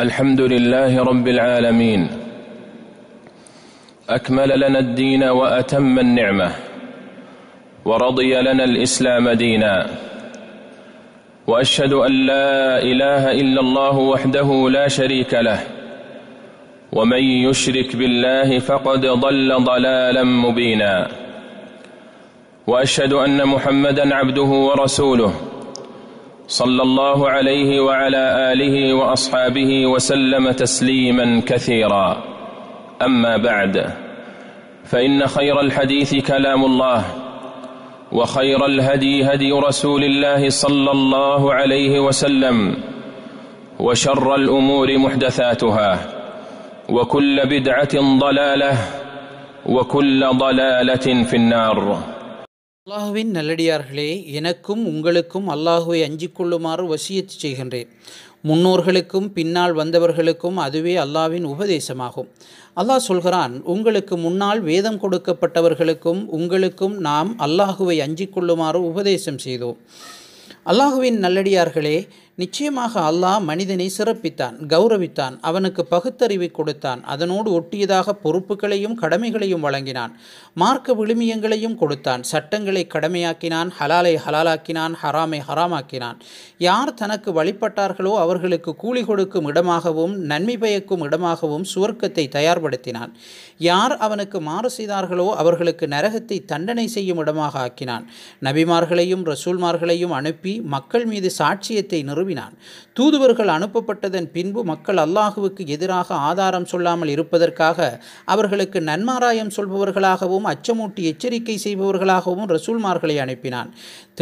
الحمد لله رب العالمين أكمل لنا الدين وأتم النعمة ورضي لنا الإسلام دينا وأشهد أن لا إله إلا الله وحده لا شريك له ومن يشرك بالله فقد ضل ضلالا مبينا وأشهد أن محمدا عبده ورسوله صلى الله عليه وعلى اله واصحابه وسلم تسليما كثيرا اما بعد فان خير الحديث كلام الله وخير الهدي هدي رسول الله صلى الله عليه وسلم وشر الامور محدثاتها وكل بدعه ضلاله وكل ضلاله في النار அல்லாஹுவின் நல்லடியார்களே எனக்கும் உங்களுக்கும் அல்லாஹுவை அஞ்சிக் கொள்ளுமாறு வசியத்து செய்கின்றேன் முன்னோர்களுக்கும் பின்னால் வந்தவர்களுக்கும் அதுவே அல்லாவின் உபதேசமாகும் அல்லாஹ் சொல்கிறான் உங்களுக்கு முன்னால் வேதம் கொடுக்கப்பட்டவர்களுக்கும் உங்களுக்கும் நாம் அல்லாஹுவை அஞ்சிக் கொள்ளுமாறு உபதேசம் செய்தோம் அல்லாஹுவின் நல்லடியார்களே நிச்சயமாக அல்லாஹ் மனிதனை சிறப்பித்தான் கௌரவித்தான் அவனுக்கு பகுத்தறிவை கொடுத்தான் அதனோடு ஒட்டியதாக பொறுப்புகளையும் கடமைகளையும் வழங்கினான் மார்க்க விழுமியங்களையும் கொடுத்தான் சட்டங்களை கடமையாக்கினான் ஹலாலை ஹலாலாக்கினான் ஹராமை ஹராமாக்கினான் யார் தனக்கு வழிபட்டார்களோ அவர்களுக்கு கூலி கொடுக்கும் இடமாகவும் நன்மை பயக்கும் இடமாகவும் சுவர்க்கத்தை தயார்படுத்தினான் யார் அவனுக்கு மாறு செய்தார்களோ அவர்களுக்கு நரகத்தை தண்டனை செய்யும் இடமாக ஆக்கினான் நபிமார்களையும் ரசூல்மார்களையும் அனுப்பி மக்கள் மீது சாட்சியத்தை நிறுவி நிறுவினான் தூதுவர்கள் அனுப்பப்பட்டதன் பின்பு மக்கள் அல்லாஹுவுக்கு எதிராக ஆதாரம் சொல்லாமல் இருப்பதற்காக அவர்களுக்கு நன்மாராயம் சொல்பவர்களாகவும் அச்சமூட்டி எச்சரிக்கை செய்பவர்களாகவும் ரசூல்மார்களை அனுப்பினான்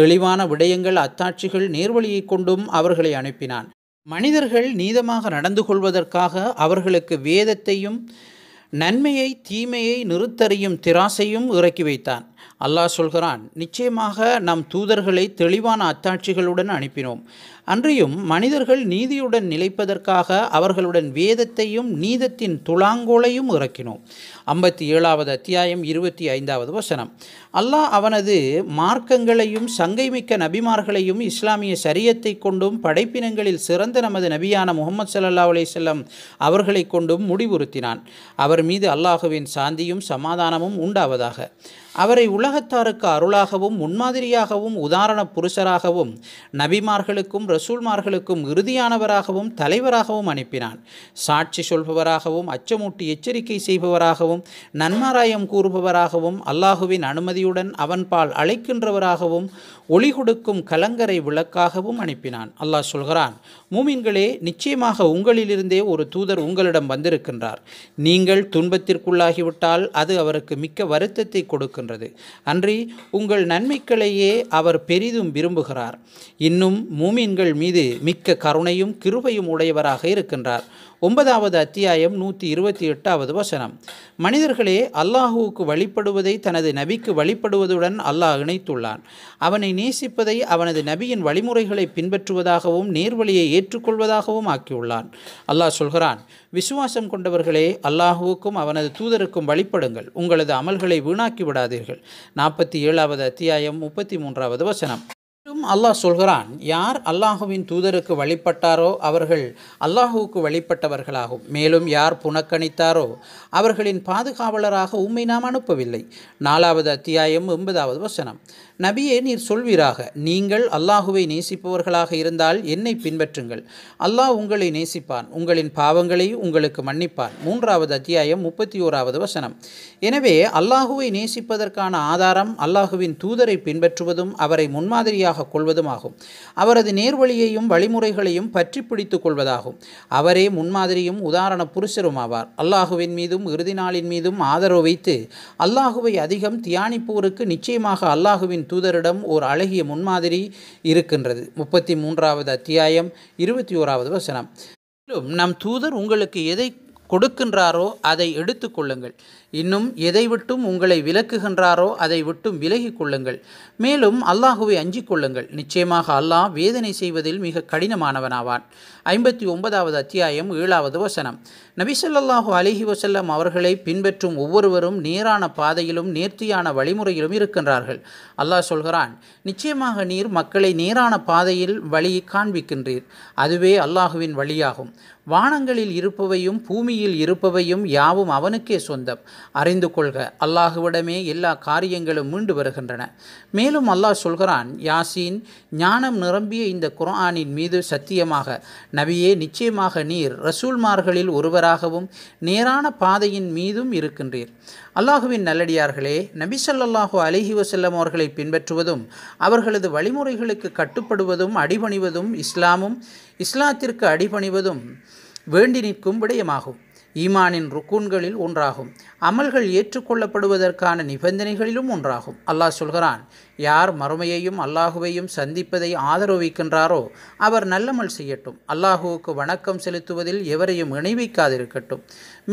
தெளிவான விடயங்கள் அத்தாட்சிகள் நேர்வழியை கொண்டும் அவர்களை அனுப்பினான் மனிதர்கள் நீதமாக நடந்து கொள்வதற்காக அவர்களுக்கு வேதத்தையும் நன்மையை தீமையை நிறுத்தறியும் திராசையும் இறக்கி வைத்தான் அல்லாஹ் சொல்கிறான் நிச்சயமாக நம் தூதர்களை தெளிவான அத்தாட்சிகளுடன் அனுப்பினோம் அன்றியும் மனிதர்கள் நீதியுடன் நிலைப்பதற்காக அவர்களுடன் வேதத்தையும் நீதத்தின் துளாங்கோலையும் இறக்கினோம் ஐம்பத்தி ஏழாவது அத்தியாயம் இருபத்தி ஐந்தாவது வசனம் அல்லாஹ் அவனது மார்க்கங்களையும் சங்கைமிக்க நபிமார்களையும் இஸ்லாமிய சரியத்தை கொண்டும் படைப்பினங்களில் சிறந்த நமது நபியான முகமது சல்லா அலிசல்லம் அவர்களை கொண்டும் முடிவுறுத்தினான் அவர் மீது அல்லாஹுவின் சாந்தியும் சமாதானமும் உண்டாவதாக அவரை உலகத்தாருக்கு அருளாகவும் முன்மாதிரியாகவும் உதாரண புருஷராகவும் நபிமார்களுக்கும் ரசூல்மார்களுக்கும் இறுதியானவராகவும் தலைவராகவும் அனுப்பினான் சாட்சி சொல்பவராகவும் அச்சமூட்டி எச்சரிக்கை செய்பவராகவும் நன்மாராயம் கூறுபவராகவும் அல்லாஹுவின் அனுமதியுடன் அவன்பால் அழைக்கின்றவராகவும் ஒளி கொடுக்கும் கலங்கரை விளக்காகவும் அனுப்பினான் அல்லாஹ் சொல்கிறான் மூமின்களே நிச்சயமாக உங்களிலிருந்தே ஒரு தூதர் உங்களிடம் வந்திருக்கின்றார் நீங்கள் துன்பத்திற்குள்ளாகிவிட்டால் அது அவருக்கு மிக்க வருத்தத்தை கொடுக்கின்றது அன்றி உங்கள் நன்மைகளையே அவர் பெரிதும் விரும்புகிறார் இன்னும் மூமின்கள் மீது மிக்க கருணையும் கிருபையும் உடையவராக இருக்கின்றார் ஒன்பதாவது அத்தியாயம் நூற்றி இருபத்தி எட்டாவது வசனம் மனிதர்களே அல்லாஹுவுக்கு வழிபடுவதை தனது நபிக்கு வழிபடுவதுடன் அல்லாஹ் இணைத்துள்ளான் அவனை நேசிப்பதை அவனது நபியின் வழிமுறைகளை பின்பற்றுவதாகவும் நேர்வழியை ஏற்றுக்கொள்வதாகவும் ஆக்கியுள்ளான் அல்லாஹ் சொல்கிறான் விசுவாசம் கொண்டவர்களே அல்லாஹுவுக்கும் அவனது தூதருக்கும் வழிபடுங்கள் உங்களது அமல்களை வீணாக்கி விடாதீர்கள் நாற்பத்தி ஏழாவது அத்தியாயம் முப்பத்தி மூன்றாவது வசனம் அல்லாஹ் சொல்கிறான் யார் அல்லாஹுவின் தூதருக்கு வழிபட்டாரோ அவர்கள் அல்லாஹுவுக்கு வழிபட்டவர்களாகும் மேலும் யார் புனக்கணித்தாரோ அவர்களின் பாதுகாவலராக உண்மை நாம் அனுப்பவில்லை நாலாவது அத்தியாயம் எண்பதாவது வசனம் நபியே நீர் சொல்வீராக நீங்கள் அல்லாஹுவை நேசிப்பவர்களாக இருந்தால் என்னை பின்பற்றுங்கள் அல்லாஹ் உங்களை நேசிப்பான் உங்களின் பாவங்களை உங்களுக்கு மன்னிப்பான் மூன்றாவது அத்தியாயம் முப்பத்தி ஓராவது வசனம் எனவே அல்லாஹுவை நேசிப்பதற்கான ஆதாரம் அல்லாஹுவின் தூதரை பின்பற்றுவதும் அவரை முன்மாதிரியாக கொள்வதும் ஆகும் அவரது நேர்வழியையும் வழிமுறைகளையும் பற்றி பிடித்துக் கொள்வதாகும் அவரே முன்மாதிரியும் உதாரண புருஷரும் ஆவார் அல்லாஹுவின் மீதும் இறுதி நாளின் மீதும் ஆதரவு வைத்து அல்லாஹுவை அதிகம் தியானிப்போருக்கு நிச்சயமாக அல்லாஹுவின் தூதரிடம் ஓர் அழகிய முன்மாதிரி இருக்கின்றது முப்பத்தி மூன்றாவது அத்தியாயம் இருபத்தி ஓராவது வசனம் மேலும் நம் தூதர் உங்களுக்கு எதை கொடுக்கின்றாரோ அதை எடுத்துக்கொள்ளுங்கள் இன்னும் எதை விட்டும் உங்களை விலக்குகின்றாரோ அதை விட்டும் விலகி கொள்ளுங்கள் மேலும் அல்லாஹுவை அஞ்சிக் கொள்ளுங்கள் நிச்சயமாக அல்லாஹ் வேதனை செய்வதில் மிக கடினமானவனாவான் ஐம்பத்தி ஒன்பதாவது அத்தியாயம் ஏழாவது வசனம் நபிசல்லாஹு அலிஹி வசல்லம் அவர்களை பின்பற்றும் ஒவ்வொருவரும் நேரான பாதையிலும் நேர்த்தியான வழிமுறையிலும் இருக்கின்றார்கள் அல்லாஹ் சொல்கிறான் நிச்சயமாக நீர் மக்களை நேரான பாதையில் வழி காண்பிக்கின்றீர் அதுவே அல்லாஹுவின் வழியாகும் வானங்களில் இருப்பவையும் பூமி பூமியில் இருப்பவையும் யாவும் அவனுக்கே சொந்தம் அறிந்து கொள்க அல்லாஹுவிடமே எல்லா காரியங்களும் மீண்டு வருகின்றன மேலும் அல்லாஹ் சொல்கிறான் யாசின் ஞானம் நிரம்பிய இந்த குரானின் மீது சத்தியமாக நபியே நிச்சயமாக நீர் ரசூல்மார்களில் ஒருவராகவும் நேரான பாதையின் மீதும் இருக்கின்றீர் அல்லாஹுவின் நல்லடியார்களே நபிசல்லாஹு அலிஹி வசல்லம் அவர்களை பின்பற்றுவதும் அவர்களது வழிமுறைகளுக்கு கட்டுப்படுவதும் அடிபணிவதும் இஸ்லாமும் இஸ்லாத்திற்கு அடிபணிவதும் வேண்டி நிற்கும் விடயமாகும் ஈமானின் ருக்குன்களில் ஒன்றாகும் அமல்கள் ஏற்றுக்கொள்ளப்படுவதற்கான நிபந்தனைகளிலும் ஒன்றாகும் அல்லாஹ் சொல்கிறான் யார் மறுமையையும் அல்லாஹுவையும் சந்திப்பதை ஆதரவிக்கின்றாரோ அவர் நல்லமல் செய்யட்டும் அல்லாஹுவுக்கு வணக்கம் செலுத்துவதில் எவரையும் இணைவிக்காதிருக்கட்டும்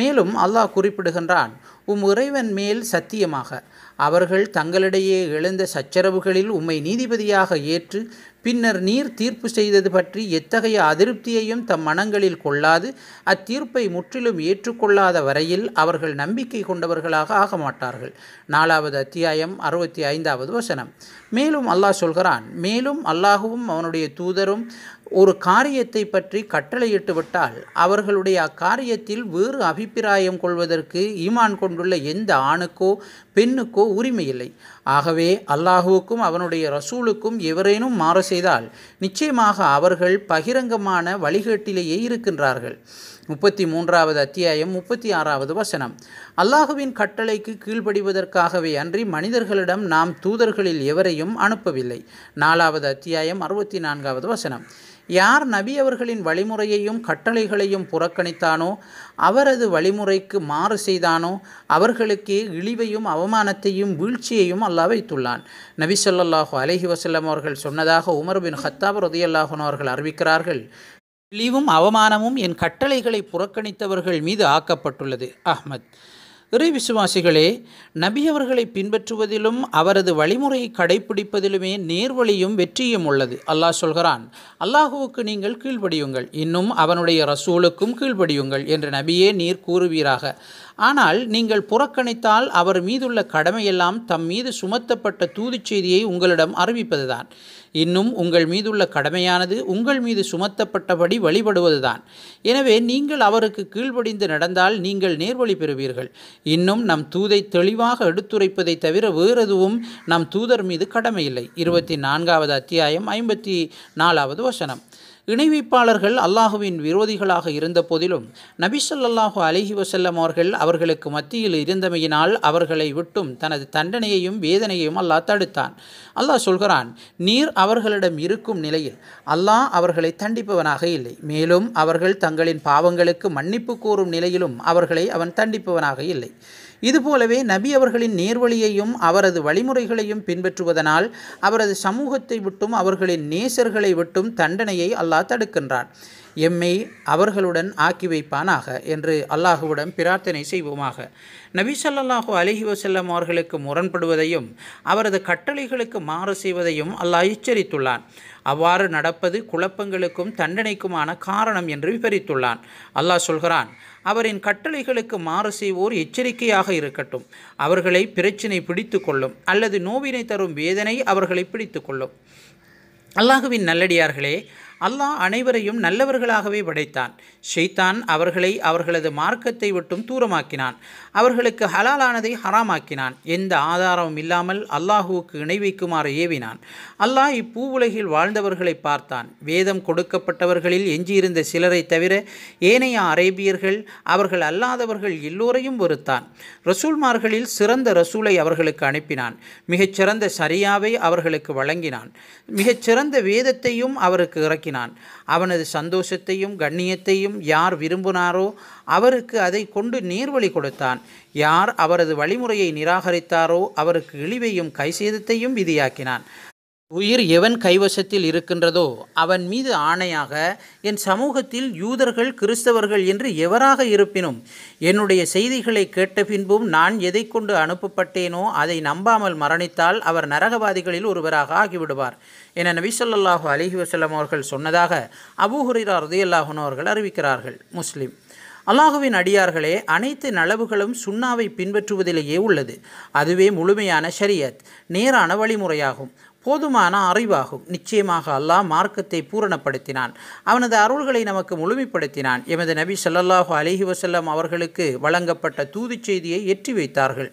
மேலும் அல்லாஹ் குறிப்பிடுகின்றான் உம் இறைவன் மேல் சத்தியமாக அவர்கள் தங்களிடையே எழுந்த சச்சரவுகளில் உம்மை நீதிபதியாக ஏற்று பின்னர் நீர் தீர்ப்பு செய்தது பற்றி எத்தகைய அதிருப்தியையும் தம் மனங்களில் கொள்ளாது அத்தீர்ப்பை முற்றிலும் ஏற்றுக்கொள்ளாத வரையில் அவர்கள் நம்பிக்கை கொண்டவர்களாக ஆக மாட்டார்கள் நாலாவது அத்தியாயம் அறுபத்தி ஐந்தாவது வசனம் மேலும் அல்லாஹ் சொல்கிறான் மேலும் அல்லாஹுவும் அவனுடைய தூதரும் ஒரு காரியத்தை பற்றி கட்டளையிட்டு விட்டால் அவர்களுடைய அக்காரியத்தில் வேறு அபிப்பிராயம் கொள்வதற்கு ஈமான் கொண்டுள்ள எந்த ஆணுக்கோ பெண்ணுக்கோ உரிமை இல்லை ஆகவே அல்லாஹுவுக்கும் அவனுடைய ரசூலுக்கும் எவரேனும் மாறு செய்தால் நிச்சயமாக அவர்கள் பகிரங்கமான வழிகேட்டிலேயே இருக்கின்றார்கள் முப்பத்தி மூன்றாவது அத்தியாயம் முப்பத்தி ஆறாவது வசனம் அல்லாஹுவின் கட்டளைக்கு கீழ்ப்படிவதற்காகவே அன்றி மனிதர்களிடம் நாம் தூதர்களில் எவரையும் அனுப்பவில்லை நாலாவது அத்தியாயம் அறுபத்தி நான்காவது வசனம் யார் நபி அவர்களின் வழிமுறையையும் கட்டளைகளையும் புறக்கணித்தானோ அவரது வழிமுறைக்கு மாறு செய்தானோ அவர்களுக்கே இழிவையும் அவமானத்தையும் வீழ்ச்சியையும் அல்லா வைத்துள்ளான் நபி சொல்லாஹு அலஹி வசல்லம் அவர்கள் சொன்னதாக உமர் பின் ஹத்தாப் ரதியல்லாஹன் அவர்கள் அறிவிக்கிறார்கள் இழிவும் அவமானமும் என் கட்டளைகளை புறக்கணித்தவர்கள் மீது ஆக்கப்பட்டுள்ளது அஹ்மத் இறை விசுவாசிகளே நபி அவர்களை பின்பற்றுவதிலும் அவரது வழிமுறையை கடைபிடிப்பதிலுமே நேர்வழியும் வெற்றியும் உள்ளது அல்லாஹ் சொல்கிறான் அல்லாஹுவுக்கு நீங்கள் கீழ்படியுங்கள் இன்னும் அவனுடைய ரசூலுக்கும் கீழ்படியுங்கள் என்று நபியே நீர் கூறுவீராக ஆனால் நீங்கள் புறக்கணித்தால் அவர் மீதுள்ள கடமையெல்லாம் தம் மீது சுமத்தப்பட்ட தூதுச் செய்தியை உங்களிடம் அறிவிப்பதுதான் இன்னும் உங்கள் மீதுள்ள கடமையானது உங்கள் மீது சுமத்தப்பட்டபடி வழிபடுவதுதான் எனவே நீங்கள் அவருக்கு கீழ்ப்படிந்து நடந்தால் நீங்கள் நேர்வழி பெறுவீர்கள் இன்னும் நம் தூதை தெளிவாக எடுத்துரைப்பதை தவிர வேறெதுவும் நம் தூதர் மீது கடமையில்லை இருபத்தி நான்காவது அத்தியாயம் ஐம்பத்தி நாலாவது வசனம் இணை வைப்பாளர்கள் அல்லாஹுவின் விரோதிகளாக இருந்த போதிலும் நபிசல்லாஹு அலிஹி வசல்லம் அவர்கள் அவர்களுக்கு மத்தியில் இருந்தமையினால் அவர்களை விட்டும் தனது தண்டனையையும் வேதனையையும் அல்லாஹ் தடுத்தான் அல்லாஹ் சொல்கிறான் நீர் அவர்களிடம் இருக்கும் நிலையில் அல்லாஹ் அவர்களை தண்டிப்பவனாக இல்லை மேலும் அவர்கள் தங்களின் பாவங்களுக்கு மன்னிப்பு கூறும் நிலையிலும் அவர்களை அவன் தண்டிப்பவனாக இல்லை இதுபோலவே நபி அவர்களின் நேர்வழியையும் அவரது வழிமுறைகளையும் பின்பற்றுவதனால் அவரது சமூகத்தை விட்டும் அவர்களின் நேசர்களை விட்டும் தண்டனையை அல்லாஹ் தடுக்கின்றான் எம்மை அவர்களுடன் ஆக்கி வைப்பானாக என்று அல்லாஹுவிடம் பிரார்த்தனை செய்வோமாக நபிசல்லாஹு சொல்லாஹு அலஹி வசல்லம் அவர்களுக்கு முரண்படுவதையும் அவரது கட்டளைகளுக்கு மாறு செய்வதையும் அல்லாஹ் எச்சரித்துள்ளான் அவ்வாறு நடப்பது குழப்பங்களுக்கும் தண்டனைக்குமான காரணம் என்று விவரித்துள்ளான் அல்லாஹ் சொல்கிறான் அவரின் கட்டளைகளுக்கு மாறு செய்வோர் எச்சரிக்கையாக இருக்கட்டும் அவர்களை பிரச்சினை பிடித்து கொள்ளும் அல்லது நோவினை தரும் வேதனை அவர்களை பிடித்து கொள்ளும் அல்லாஹுவின் நல்லடியார்களே அல்லாஹ் அனைவரையும் நல்லவர்களாகவே படைத்தான் ஷெய்தான் அவர்களை அவர்களது மார்க்கத்தை விட்டும் தூரமாக்கினான் அவர்களுக்கு ஹலாலானதை ஹராமாக்கினான் எந்த ஆதாரமும் இல்லாமல் அல்லாஹுவுக்கு இணை வைக்குமாறு ஏவினான் அல்லாஹ் இப்பூவுலகில் வாழ்ந்தவர்களை பார்த்தான் வேதம் கொடுக்கப்பட்டவர்களில் எஞ்சியிருந்த சிலரை தவிர ஏனைய அரேபியர்கள் அவர்கள் அல்லாதவர்கள் எல்லோரையும் வெறுத்தான் ரசூல்மார்களில் சிறந்த ரசூலை அவர்களுக்கு அனுப்பினான் மிகச்சிறந்த சரியாவை அவர்களுக்கு வழங்கினான் மிகச்சிறந்த வேதத்தையும் அவருக்கு இறக்கி உண்டாக்கினான் அவனது சந்தோஷத்தையும் கண்ணியத்தையும் யார் விரும்பினாரோ அவருக்கு அதை கொண்டு நீர்வழி கொடுத்தான் யார் அவரது வழிமுறையை நிராகரித்தாரோ அவருக்கு இழிவையும் கைசேதத்தையும் விதியாக்கினான் உயிர் எவன் கைவசத்தில் இருக்கின்றதோ அவன் மீது ஆணையாக என் சமூகத்தில் யூதர்கள் கிறிஸ்தவர்கள் என்று எவராக இருப்பினும் என்னுடைய செய்திகளை கேட்ட பின்பும் நான் எதை கொண்டு அனுப்பப்பட்டேனோ அதை நம்பாமல் மரணித்தால் அவர் நரகவாதிகளில் ஒருவராக ஆகிவிடுவார் என நபி சொல்லாஹு அலிஹி வசலம் அவர்கள் சொன்னதாக அபூஹுரிரா ரதியல்லாஹன் அவர்கள் அறிவிக்கிறார்கள் முஸ்லீம் அல்லாஹுவின் அடியார்களே அனைத்து நலவுகளும் சுண்ணாவை பின்பற்றுவதிலேயே உள்ளது அதுவே முழுமையான ஷரியத் நேரான வழிமுறையாகும் போதுமான அறிவாகும் நிச்சயமாக அல்லாஹ் மார்க்கத்தை பூரணப்படுத்தினான் அவனது அருள்களை நமக்கு முழுமைப்படுத்தினான் எமது நபி சல்லாஹூ அலிஹி வசல்லம் அவர்களுக்கு வழங்கப்பட்ட தூது செய்தியை ஏற்றி வைத்தார்கள்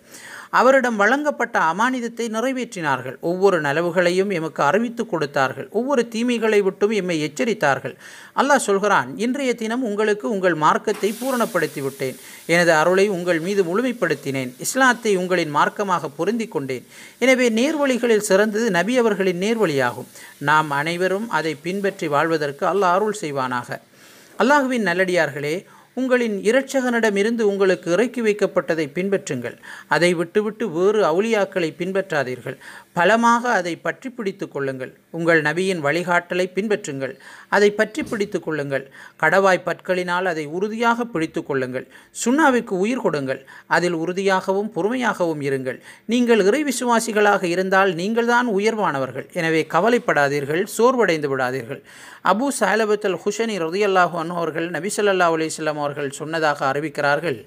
அவரிடம் வழங்கப்பட்ட அமானிதத்தை நிறைவேற்றினார்கள் ஒவ்வொரு நலவுகளையும் எமக்கு அறிவித்துக் கொடுத்தார்கள் ஒவ்வொரு தீமைகளை விட்டும் எம்மை எச்சரித்தார்கள் அல்லாஹ் சொல்கிறான் இன்றைய தினம் உங்களுக்கு உங்கள் மார்க்கத்தை பூரணப்படுத்திவிட்டேன் எனது அருளை உங்கள் மீது முழுமைப்படுத்தினேன் இஸ்லாத்தை உங்களின் மார்க்கமாக பொருந்தி கொண்டேன் எனவே நேர்வழிகளில் சிறந்தது நபி அவர்களின் நேர்வழியாகும் நாம் அனைவரும் அதை பின்பற்றி வாழ்வதற்கு அல்லாஹ் அருள் செய்வானாக அல்லாஹுவின் நல்லடியார்களே உங்களின் இரட்சகனிடமிருந்து உங்களுக்கு இறக்கி வைக்கப்பட்டதை பின்பற்றுங்கள் அதை விட்டுவிட்டு வேறு அவுளியாக்களை பின்பற்றாதீர்கள் பலமாக அதை பற்றி பிடித்து கொள்ளுங்கள் உங்கள் நபியின் வழிகாட்டலை பின்பற்றுங்கள் அதை பற்றி பிடித்து கொள்ளுங்கள் கடவாய் பற்களினால் அதை உறுதியாக பிடித்து கொள்ளுங்கள் சுண்ணாவிற்கு உயிர் கொடுங்கள் அதில் உறுதியாகவும் பொறுமையாகவும் இருங்கள் நீங்கள் இறை விசுவாசிகளாக இருந்தால் நீங்கள்தான் உயர்வானவர்கள் எனவே கவலைப்படாதீர்கள் சோர்வடைந்து விடாதீர்கள் அபு சாலபத்தல் ஹுஷனி ரதியல்லாஹு அன்ஹோர்கள் நபிசல்லா அலிஸ்லாம் அவர்கள் சொன்னதாக அறிவிக்கிறார்கள்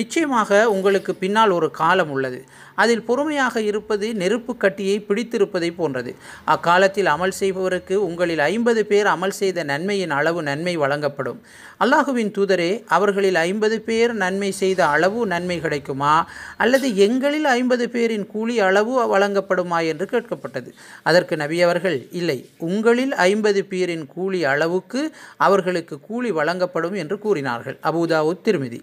நிச்சயமாக உங்களுக்கு பின்னால் ஒரு காலம் உள்ளது அதில் பொறுமையாக இருப்பது நெருப்பு கட்டியை பிடித்திருப்பதை போன்றது அக்காலத்தில் அமல் செய்பவருக்கு உங்களில் ஐம்பது பேர் அமல் செய்த நன்மையின் அளவு நன்மை வழங்கப்படும் அல்லாஹுவின் தூதரே அவர்களில் ஐம்பது பேர் நன்மை செய்த அளவு நன்மை கிடைக்குமா அல்லது எங்களில் ஐம்பது பேரின் கூலி அளவு வழங்கப்படுமா என்று கேட்கப்பட்டது அதற்கு நபியவர்கள் இல்லை உங்களில் ஐம்பது பேரின் கூலி அளவுக்கு அவர்களுக்கு கூலி வழங்கப்படும் என்று கூறினார்கள் அபுதாவு திருமிதி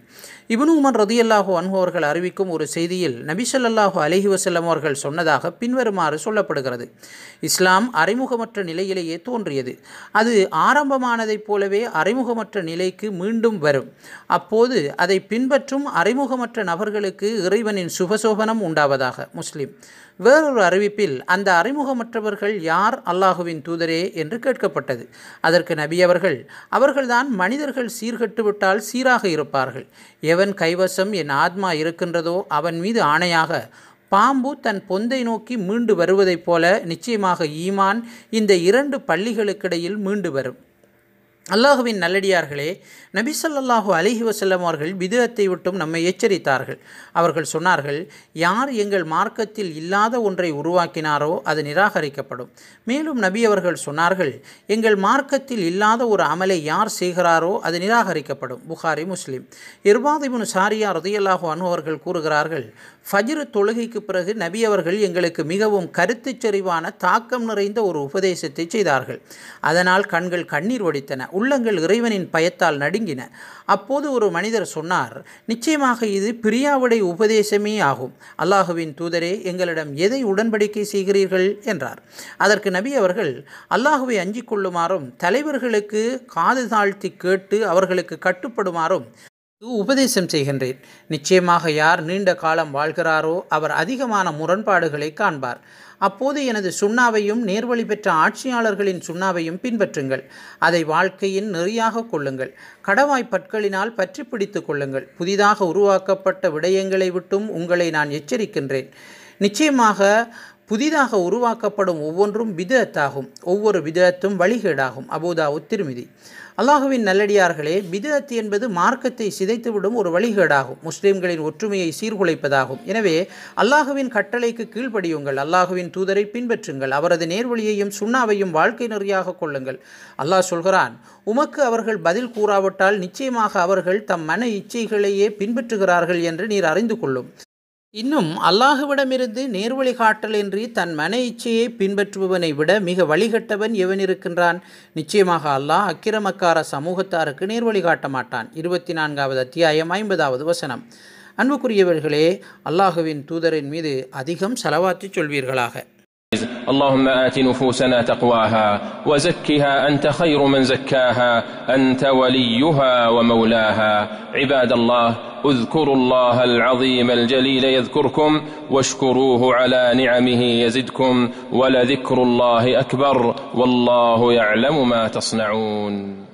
இபுனு உமன் ரதியல்லாஹோ அன்ஹு அவர்கள் அறிவிக்கும் ஒரு செய்தியில் நபி சல்லல்லாஹு அலஹி வசல்லம் அவர்கள் சொன்னதாக பின்வருமாறு சொல்லப்படுகிறது இஸ்லாம் அறிமுகமற்ற நிலையிலேயே தோன்றியது அது ஆரம்பமானதைப் போலவே அறிமுகமற்ற நிலைக்கு மீண்டும் வரும் அப்போது அதை பின்பற்றும் அறிமுகமற்ற நபர்களுக்கு இறைவனின் சுபசோபனம் உண்டாவதாக முஸ்லிம் வேறொரு அறிவிப்பில் அந்த அறிமுகமற்றவர்கள் யார் அல்லாஹுவின் தூதரே என்று கேட்கப்பட்டது அதற்கு நபி அவர்கள் அவர்கள்தான் மனிதர்கள் சீர்கட்டுவிட்டால் சீராக இருப்பார்கள் எவன் கைவசம் என் ஆத்மா இருக்கின்றதோ அவன் மீது ஆணையாக பாம்பு தன் பொந்தை நோக்கி மீண்டு வருவதைப் போல நிச்சயமாக ஈமான் இந்த இரண்டு பள்ளிகளுக்கிடையில் மீண்டு வரும் அல்லாஹுவின் நல்லடியார்களே நபி சொல்லாஹு அலிஹி வசல்லம் அவர்கள் விதத்தை விட்டும் நம்மை எச்சரித்தார்கள் அவர்கள் சொன்னார்கள் யார் எங்கள் மார்க்கத்தில் இல்லாத ஒன்றை உருவாக்கினாரோ அது நிராகரிக்கப்படும் மேலும் நபி அவர்கள் சொன்னார்கள் எங்கள் மார்க்கத்தில் இல்லாத ஒரு அமலை யார் செய்கிறாரோ அது நிராகரிக்கப்படும் புகாரி முஸ்லீம் இர்வாதிபுன் சாரியா ரதையல்லாஹு அனு அவர்கள் கூறுகிறார்கள் ஃபஜிரு தொழுகைக்கு பிறகு நபி அவர்கள் எங்களுக்கு மிகவும் கருத்து செறிவான தாக்கம் நிறைந்த ஒரு உபதேசத்தை செய்தார்கள் அதனால் கண்கள் கண்ணீர் ஒடித்தன உள்ளங்கள் இறைவனின் பயத்தால் நடுங்கின அப்போது ஒரு மனிதர் சொன்னார் நிச்சயமாக இது பிரியாவுடைய உபதேசமே ஆகும் அல்லாஹுவின் தூதரே எங்களிடம் எதை உடன்படிக்கை செய்கிறீர்கள் என்றார் அதற்கு நபி அவர்கள் அல்லாஹுவை அஞ்சிக் கொள்ளுமாறும் தலைவர்களுக்கு காது தாழ்த்தி கேட்டு அவர்களுக்கு கட்டுப்படுமாறும் உபதேசம் செய்கின்றேன் நிச்சயமாக யார் நீண்ட காலம் வாழ்கிறாரோ அவர் அதிகமான முரண்பாடுகளை காண்பார் அப்போது எனது சுண்ணாவையும் நேர்வழி பெற்ற ஆட்சியாளர்களின் சுண்ணாவையும் பின்பற்றுங்கள் அதை வாழ்க்கையின் நெறியாக கொள்ளுங்கள் கடவாய் பற்களினால் பற்றி பிடித்து கொள்ளுங்கள் புதிதாக உருவாக்கப்பட்ட விடயங்களை விட்டும் உங்களை நான் எச்சரிக்கின்றேன் நிச்சயமாக புதிதாக உருவாக்கப்படும் ஒவ்வொன்றும் விதத்தாகும் ஒவ்வொரு விதத்தும் வழிகேடாகும் அபூதா உத்திருமிதி அல்லாஹுவின் நல்லடியார்களே விதத்து என்பது மார்க்கத்தை சிதைத்துவிடும் ஒரு வழிகேடாகும் முஸ்லிம்களின் ஒற்றுமையை சீர்குலைப்பதாகும் எனவே அல்லாஹுவின் கட்டளைக்கு கீழ்ப்படியுங்கள் அல்லாஹுவின் தூதரை பின்பற்றுங்கள் அவரது நேர்வழியையும் சுண்ணாவையும் வாழ்க்கை நெறியாக கொள்ளுங்கள் அல்லாஹ் சொல்கிறான் உமக்கு அவர்கள் பதில் கூறாவிட்டால் நிச்சயமாக அவர்கள் தம் மன இச்சைகளையே பின்பற்றுகிறார்கள் என்று நீர் அறிந்து கொள்ளும் இன்னும் அல்லாஹுவிடமிருந்து நேர்வழி காட்டலின்றி தன் மன இச்சையை பின்பற்றுபவனை விட மிக வழிகட்டவன் எவன் இருக்கின்றான் நிச்சயமாக அல்லாஹ் அக்கிரமக்கார சமூகத்தாருக்கு நேர்வழி காட்ட மாட்டான் இருபத்தி நான்காவது அத்தியாயம் ஐம்பதாவது வசனம் அன்புக்குரியவர்களே அல்லாஹுவின் தூதரின் மீது அதிகம் செலவாற்றி சொல்வீர்களாக اللهم آت نفوسنا تقواها وزكها أنت خير من زكاها أنت وليها ومولاها عباد الله اذكروا الله العظيم الجليل يذكركم واشكروه على نعمه يزدكم ولذكر الله اكبر والله يعلم ما تصنعون